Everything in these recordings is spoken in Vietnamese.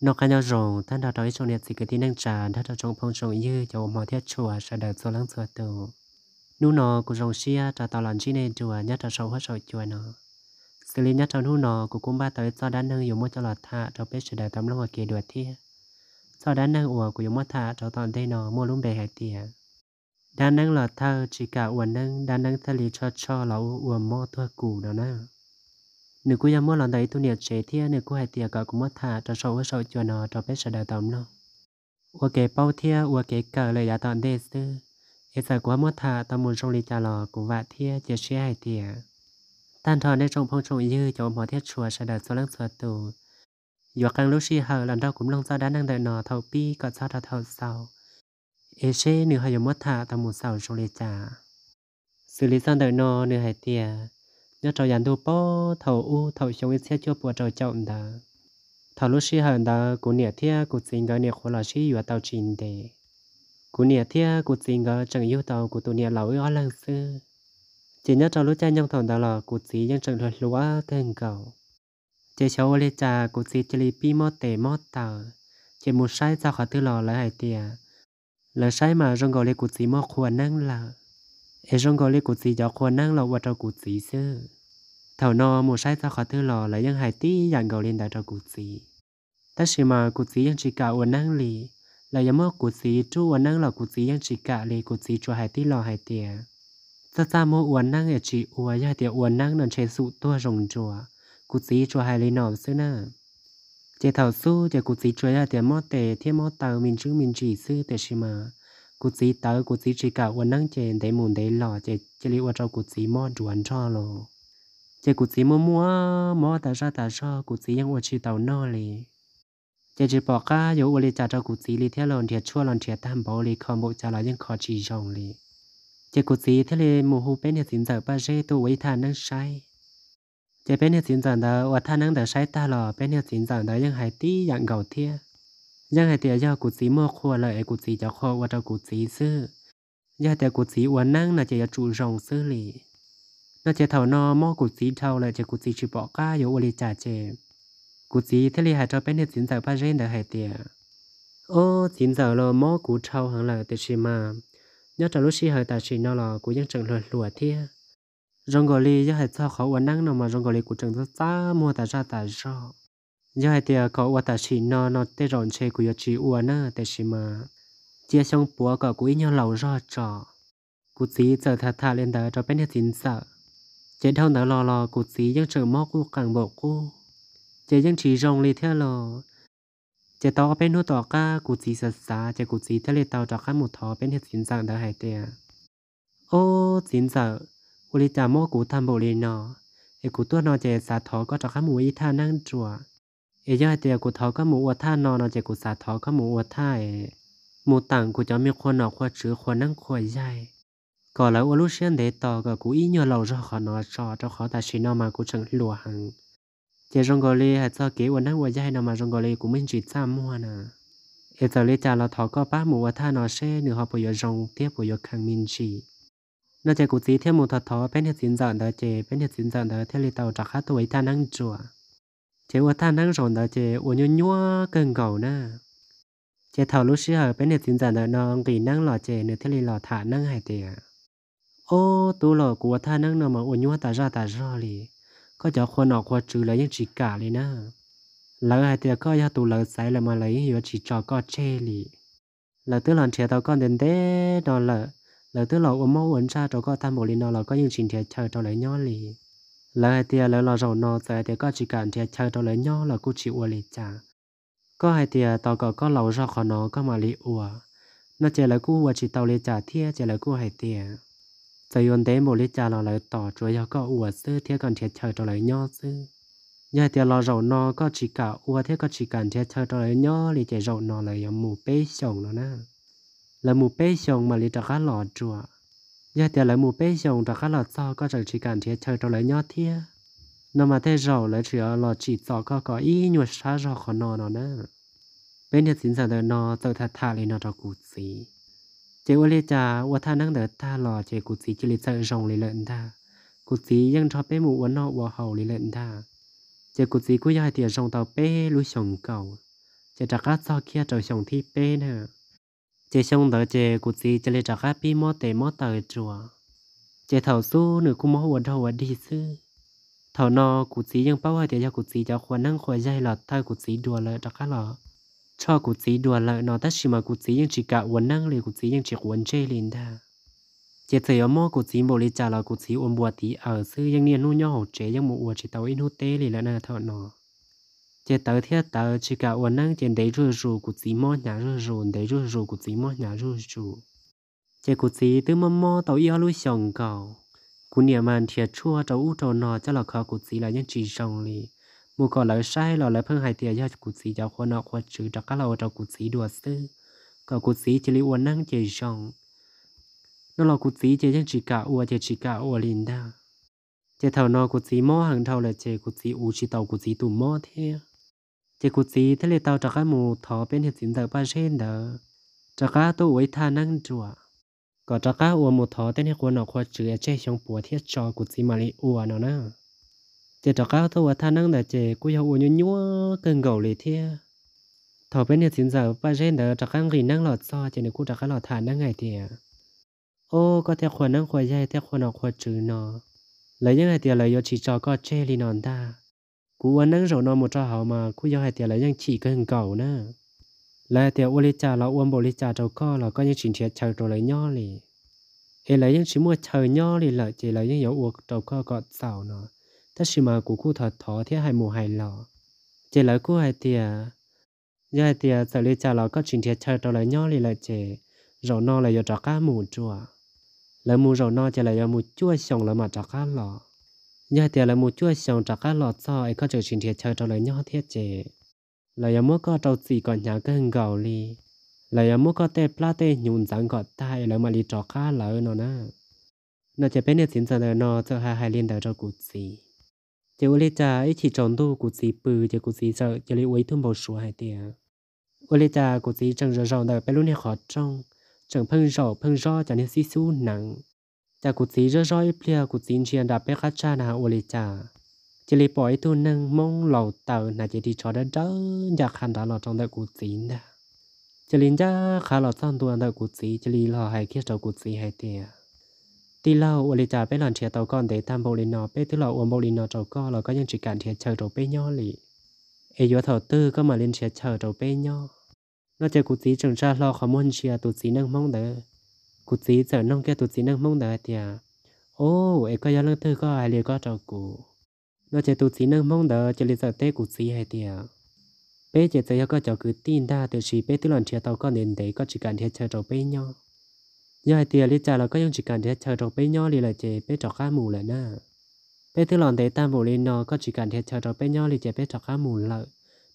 nó cái nhau rồng thân đạo đói trong liệt dịch cái tí năng trà thân đạo trong phong trồng như cho mò thiết chùa sẽ đợt số lắng sửa tù nu nó của rồng xia trà tàu làn chi nên chùa nhất trà sâu hết sầu chùa nó xử lý nhất trà nu nó của cung ba tới do đan nâng dùng mua cho lọt thạ trò bếp sẽ đợt tấm lông ở kia đuổi thia do đan nâng ủa của dùng mua thạ trò toàn tây nó mua lúng bề hạt tỉa Đan nâng lọt thơ chỉ cả uẩn nâng đan nâng thơ lý cho cho lão uẩn mô thua củ đó nè nếu cô yếm mua lần đấy tôi nhiệt chế thia nếu cô hay tiệc cả cũng mất thả cho sâu với sâu cho nó cho biết sẽ đào tóm nó ua kể bao thia ua kể cờ lời đã tọn đề sư ít sợ quá mất thả tao muốn trong ly trả lò của vạ thia chưa sẻ hay tiệc tan thọ nên trong phong trọng dư cho mọi thiết chùa sẽ đào số lăng sửa tù dù càng lúc xì hờ lần đầu cũng Long ra đã năng đợi nó thầu pi còn sao thọ thầu sau ế xế nếu hay mất thả tao muốn sau trong ly trả, xử lý xong đợi nó nếu hay tiệc nếu trò yàn đu bó thầu u thầu chống xe chưa bùa trò chậm đã thầu lúc xí hờn đã cú nẻ thia cú xin gọi nẻ khổ là xí vừa tàu chín để cú nẻ thia cú xin gọi chẳng yêu tàu cú tụ nẻ lão ơi lần xưa chỉ nhớ trò lúc cha nhông thầu đã là cú xí nhưng chẳng luật lúa thêm cầu chỉ cháu lê cha cú xí chỉ lì pi mót tề mót tàu chỉ một sai sao khỏi tư lò lại hải tiề lời sai mà rong gọi lê cú xí mót khuôn năng là thế trong gọi lấy cụ gì cho khuôn năng lọ vào cho cụ gì xưa thầu nó một sai ra khỏi thứ lò lại dân hải dạng gọi lên đại cho cụ gì ta chỉ mà cụ gì dân chỉ cả uốn năng lì là giống mơ cụ gì uốn năng là cụ gì dân chỉ cả lì cụ gì cho hải tí lò ta ta mơ uốn năng chỉ uốn hải uốn năng nên chế sụ tua rồng chùa cụ gì cho hải lì nọ xưa chế thầu su chế cụ gì cho hải tìa mơ tề thiên tàu mình chứ mình chỉ sư tề chỉ mà cụ chỉ tới cụ chỉ chỉ cả quần năng chè để muốn để lò chè chè li qua cho cụ chỉ mò chủ ăn cho lò chè cụ chỉ mua mua mua ta ra ta cho cụ chỉ yang qua chỉ tàu nọ li chè chỉ bỏ cả yếu qua li trả cho cụ chỉ li theo lòn thiệt chua lòn thiệt tam bảo li còn bộ trả lại những khó chỉ dòng li chè cụ chỉ thế li mù hú bên thì sinh giờ ba rê tu với thà năng sai chè bên thì sinh giờ đó và thà năng đã sai ta lò bên thì xin giờ đó ยัง hay tí dạng gầu thiệt ยังไงเตียยอกุดสีมอครัวเลยไอกุดสีจะคอว่าจะกุดสีซื้อยาแต่กุดสีอวนนั่งน่าจะยาจูรองซื้อหลีน่าจะเท่านอมอกุดสีเท่าเลยจะกุดสีชิบอก้าอยู่อริจ่าเจกุดสีทะเลหายจะเป็นเด็ดสินสาวพระเจนเดหายเตียโอ้สินสาวเรามอกุดเท่าหังเลยแต่ชิมาย่าจะรู้ชีหายแต่ชินอหรอกูยังจังหลวดหลวดเทียรงกอลีย่าหายเจ้าเขาอวนนั่งนอมารองกอลีกูจังจะจ้ามัวแต่จ้าแต่ชอบย่ายเตียก็ว่าแต่ชินอนอเตรอนเชกุยจีอวนะแต่ชิมาเจียชงปัวก็กุยเนาเหล่ารอดจอกุสีเจอทาทาเล่นเดอจะเป็นสินสะเจเท่าเนอรอรอกุสียังเจอมอกูกังบอกกูเจยังชีรองลีเท่าอเจตอเป็นันต่อก้ากุสีสัสาเจกุสีทะเลเตาจอข้ามุดทอเป็นสินสะเดอหายเตียโอ้สินสะอุลิจามอกูทำโบเลนอเอกุตัวนอเจสาทอก็จอข้าหมูอีท่านั่งจั่ว ấy giờ thì cụ thọ có mũ ở tha nọ nó chỉ cụ xả thọ có mũ ở tha mũ tặng cụ cho mi khoa nọ khoa chữ khoa năng khoa dài có là ô cụ ý nhờ lầu cho họ nó cho cho họ ta xin nó mà cụ chẳng lùa hàng chỉ rong gọi cho kế quan năng quan dài nào mà rong gọi của mình chỉ mua nè ở giờ lấy trả là thọ có ba mũ và tha nó sẽ nửa họ bây rong tiếp bây giờ khang minh chỉ nó chỉ cụ chỉ thêm một thọ thọ bên hết diễn dạng đó chỉ bên hết diễn dạng đó theo lấy tàu trả khá tuổi ta năng chùa chế qua than đang rộn đó chế uống nhu nhua cơn cầu nè chế thầu lúc xưa ở bên này tin rằng là nó kỳ năng lọ chế nữa thế lọ thả năng hải tiền ô tu lọ của ta năng nó mà uống nhu ta ra ta ra lì có cho khuôn nọ khuôn trừ lấy những chỉ cả lì nè lỡ hải tiền có ya tu lọ sai là mà lấy hiểu chỉ cho có chê lì lỡ tức là trẻ tao con đến thế đó lỡ lỡ tức lọ uống máu uống ra cho có tham bộ lì nó là có những chuyện thiệt chờ cho lấy nhau lì lỡ thì lỡ là rầu nó giờ thì có chỉ cần thì chơi cho lấy nhau là cũng chịu uổng cha, có hai thì tao có có lầu ra khỏi nó có mà lì uổng nó chỉ là cú và chỉ tao lì cha, thiê chỉ là cú hai tiền giờ yon tế một lì trả là lại tỏ chúa yêu có uổng sư thiê còn thiê chơi cho lấy nhau sư nhà thì là rầu nó có chỉ cả uổng thiê có chỉ cần thiê chơi cho lấy nhau lì chỉ rầu nó là yếm mù bê sòng nó nè là mù bê sòng mà lì trả khá lọt chúa giờ thì lấy một bé dùng đã các là sao có chẳng chỉ cần thiết chơi trong lấy nhót thia nó mà thế rồi lấy chỉ là chỉ cho có có ý nhuột xa rầu khó nó nó nè bên thì xin sản đời nó tự thà thà lên nó cho cụ gì chỉ ô lê cha ô tha năng đỡ thà lò chỉ cụ gì chỉ lấy sợ rồng lấy lợn ta cụ gì ยัง cho bé mù uốn nọ ô hầu lấy lợn ta chỉ cụ gì cũng giờ thì rồng tàu bé lũ sòng cầu chỉ trả cát sao kia trời sòng thi bé nè chế xong đợi chế cụ gì chế lấy trả khác pi mò tệ mò tờ chùa chế thầu số nửa cũng mò huấn thầu huấn đi sư thầu nó cụ gì ยัง bao hai tiền cho cụ gì cho khoan năng khoai dây lọt thay cụ gì đùa lợi trả khác lọ cho cụ gì đùa lợi nó tất chỉ mà cụ chỉ cả huấn năng liền cụ chỉ huấn chế liền ta chế thấy ở mò cụ gì bổ lý trả là cụ gì ôm bùa tí ở sư ยัง niên nu nhau chế ยัง mù uo chỉ tàu in hút tê liền là na thầu nó chỉ tớ thiết tớ chỉ cả uốn năng chỉ đấy rù rù của tí mò nhà rù rù đấy rù rù của tí mò nhà rù rù chỉ của tí tứ mò mò tàu yêu lui sòng cầu của niệm màn thiệt chua tàu u tàu nọ cho là khó của tí là những chỉ sòng lì mù cỏ lỡ sai lỡ lỡ phương hải thiệt do của tí cho khoa nọ khoa chữ cho các lầu cho của tí đùa sư cả của tí chỉ li uốn năng chế sòng nó là của tí chỉ những chỉ cả uốn chế chỉ cả uốn linh đa chỉ thầu nọ của tí mò hàng thầu là chỉ của tí u chỉ tàu của tí tụ mò thiệt เจกุศีทะเลเตาจาก้าหมูถอเป็นเห็ดสินเดอป้าเช่นเดอจาก้าตัวอวยทานั่งจั่วก็จาก้าอวหมูถอเต้นให้คนออกควเจือเจ้ชงปัวเทียจอกุศีมาลีอวนอนะเจจัก้าตัวทานั่งเดอเจกุยาอวยยั่วเกินเก่าเลยเทียถอเป็นเห็ดสินเดอป้าเช่นเดอจาก้ารีนั่งหลอดซอเจนี่กูจาก้าหลอดทานนั่งไงเทีย โอ้ก็ที่ควรนั่งควใหญ่ที่ควรออกควจือนอแล้วยังไงเตียเลยยศชีจอก็เชลีนอนได้ cú ăn nắng rồi nó một trò mà cú gió hai tiền lấy những cái hừng cầu nè lại tiền uống ly trà là uống bộ ly trà trâu co là có những chuyện thiệt chờ rồi lấy nho lì ấy lấy những chuyện mua chờ nho lì là chỉ lấy những dấu uống trâu co gọt sào nó tất sự mà cú cú thật thọ thế hai mù hai lò chỉ lấy cú hai tiền giờ hai tiền sợ ly trà là có chuyện thiệt chờ rồi lấy nho là chỉ rồi nó là do mù chua lấy mù rồi nó chỉ là do mù xong là mà trà cá lò nhà tiền là một chuỗi xong trả các lọt sau ấy có chịu xin thiệt chơi cho lời nhớ thiệt chế là yếm mua có trâu gì còn nhà cái hưng gạo li là yếm mua có tê plate nhún dáng gọt tai là mà li trọ cá lỡ nó nè. nó chỉ bên này xin giờ nó cho hai hai liên đời cho cụt gì chỉ u li cha ấy chỉ tròn tu cụt gì bự chỉ cụt gì sợ chỉ li uấy thun bầu sủa hai tiền u li cha cụt gì chẳng rờ ròn đời bên luôn này khó trong chẳng phun rổ phun rò chẳng nên xí xú nặng จากกุศีร้อยเปลี่ยกุศีเชียนดับเปคัชานาโอเลจาจะเลยปล่อยตัวนึงมงเหล่าเต่าน่าจะดีชอดเด้ออยากขันดาหลอดจองแต่กุศีนะจะลินจ้าขาหลอดซ่อนตัวแต่กุศีจะลีหล่อหายเคียดเต่ากุศีหายเตียตีเล่าโอเลจาไปหลอนเชียเต่าก้อนเดตามโบลินอเป้ที่เราอวมโบลินอเต่าก้อนเราก็ยังจิการเทียเชิดเต่าเป้ย่อหลีเอยัวเต่าตื้อก็มาเล่นเชียเชิดเต่าเป้ย่อนอกจากกุศีจังชาเราขมุนเชียตุศีนั่งมองเด้อ cụ chỉ giờ nông kia tụi chỉ nông mong đợi thì à ô ấy có giao lương thư có ai liền có trò cụ nó chỉ tụi chỉ nông mong đợi chỉ liền giờ tê cụ chỉ hay thì à bé chỉ giờ có trò cứ tin đa từ chỉ bé tư lần chia tàu có nền đấy có chỉ cần thiết chơi trò bé nhau giờ hay thì à liền giờ là có những chỉ cần thiết chơi trò bé nhau liền là chỉ bé trò khá mù lại na bé tư lần đấy ta mù lên nó có chỉ cần thiết chơi trò bé nhau liền chỉ bé trò khá mù lợi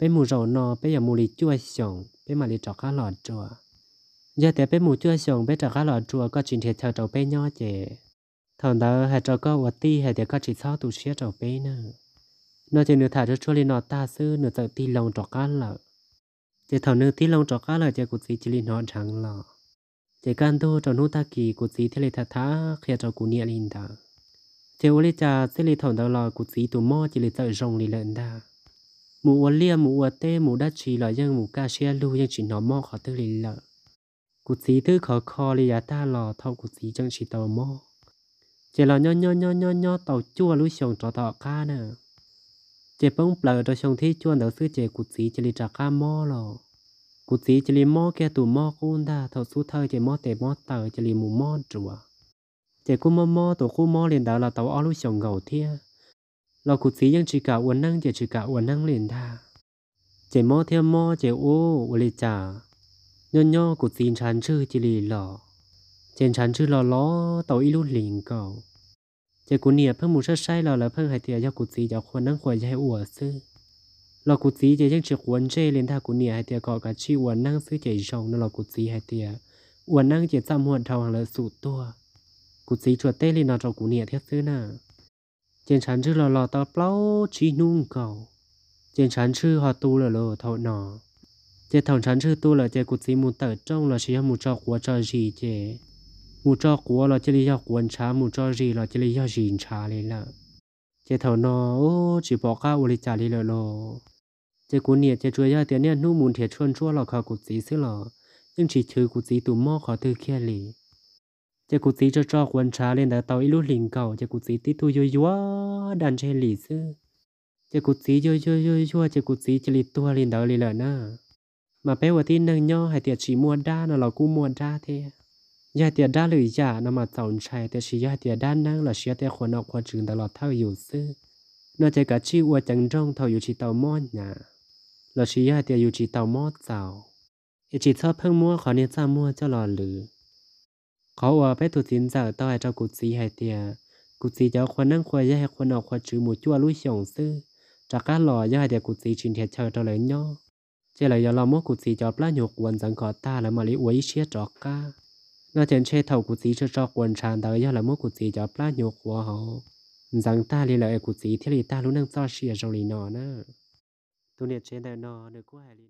bé mù rầu nó bé giờ mù lì chua xong bé mà lì trò khá lọt chua giờ để bên mù chưa xong bên trà cá lò chùa có chuyện thiệt thờ trầu bên nhỏ chè thằng đó hay trò có vật ti hay để có chỉ sao tụ xía trầu bên nữa nó chỉ nửa thả cho chua lên nó ta sư nửa sợ ti lòng trò cá lợ chỉ thằng nửa ti lòng trò cá lợ chỉ cụt gì chỉ lên nó chẳng lọ chỉ can tu trò nút ta kỳ cụt gì thế lệ thả thả khi trò cụt nhẹ lên ta chỉ ôi cha sẽ lên thằng đó lò cụt gì tụ mò chỉ lên sợ rồng lên lên ta mù ua lia mù ua tê mù đá chỉ là dân mù ca xe lưu dân chỉ nó mò khó tư lên lợ กุศีทื่อขอคอลียาตาหล่อเท่ากุศีจังชิเตาหม้อเจลอนยออยออย่อย่อยอเต่าจั่วลุชงจอต่อข้าเนอะเจป้องเปล่าตัวชงที่จวนเดาซื้อเจกุศีจริจักข้าหม้อหรอกุศีจริหม้อแกตุ่หม้อกุนดาเท่าสู้เธอเจหม้อเตะหม้อเต่าจริหมูหม้อจัวเจกูหมอหม้อตัวคู่หม้อเรียนดาเราเต่าอ้อลุชงเก่าเทียเรากุศียังชิกะอวนนั่งเจชิกะอวนนั่งเรียนดาเจหม้อเทียหม้อเจโอวลิจ่าย่อนย่อกดซีนชันชื่อจิลีหล่อ เจนชันชื่อหล่อล้อเต่าอีรุ่นหลิงเก่าเจกุเนียเพิ่งมูเชิดใช่เราแล้วเพิ่งหายเตียยากดซีจากคนนั่งควยยายอัดซื้อเรากดซีเจยังเชื่อควนเจเลนท่ากุเนียหายเตียกาอกับชีวันนั่งซื้อเจชองนั่นเรากดซีหายเตียอวนนั่งเจ็ดซ้ำหัวเทางล้สูตตัวกดซีชวดเต้ลนนอนจากุเนียเทียบซื้อหน้าเจนชันชื่อหล่อหล่อตาเปล่าชีนุ่งเก่าเจนชันชื่อฮอตูเหล่อเหล่อเท่าหนอ chế thằng sản sư tu là chế cụt xí mù tờ trong là xí mù cho của cho gì chế mù cho của là chỉ lý do của anh chá mù cho gì là chỉ lý gì anh chá lên là chế thằng nó ô chỉ bỏ cả u lý trả lý lợ lò chế cú nhiệt chế chuối ra tiền nè nu mùn thiệt chuôn chua là khờ cụt xí xí lò nhưng chỉ chơi cụt xí tù mò khó tư kia lì chế cụt xí cho cho của anh chá lên đã tàu ít lúc lình cầu chế cụt xí tí tu yo yo đàn chế lì xứ chế cụt xí yo yo yo yo chế cụt xí chỉ lì tua lên đó lì lợ na มาเป้วที่นังย่อให้เตียชีมวนด้านะเรากู้มวนด้าเทียยาเตียด้าหรือยานมาเสาชัยเตียชียาเตียด้านนั่งเราเชียเตียคนออกคนจึงตลอดเท่าอยู่ซื้อนอกจากชีวัวจังจ้องเท่าอยู่ชีเต่ามอดหนาเราชียาเตียอยู่ชีเต่ามอดเสาเอจิตชอบเพิ่งมั่วขอเนี่ยจ้ามั่วเจ้าหลอหรือ เขาว่าไปถุสินจากต่อห้เจ้ากุศีห้เตีย กุศีเจ้าคนนั่งควยแย้คนออกคนจึงหมูจั่วลุยเฉียงซื้อ จากก้าหล่อยาเตียกุศีชินเทียเชอต์เจาเลยย่อ chế là giờ lo mốt cụt gì cho plá nhục quần rằng khó ta là mà lý uấy chia cho ca nó trên chế thầu cụt gì cho cho quần tràn tới giờ là mốt cụt gì cho plá nhục quá họ rằng ta lý lợi cụt gì thì lý ta luôn đang cho chia rồi lý nọ nữa tôi niệm trên đời nọ được có hai lý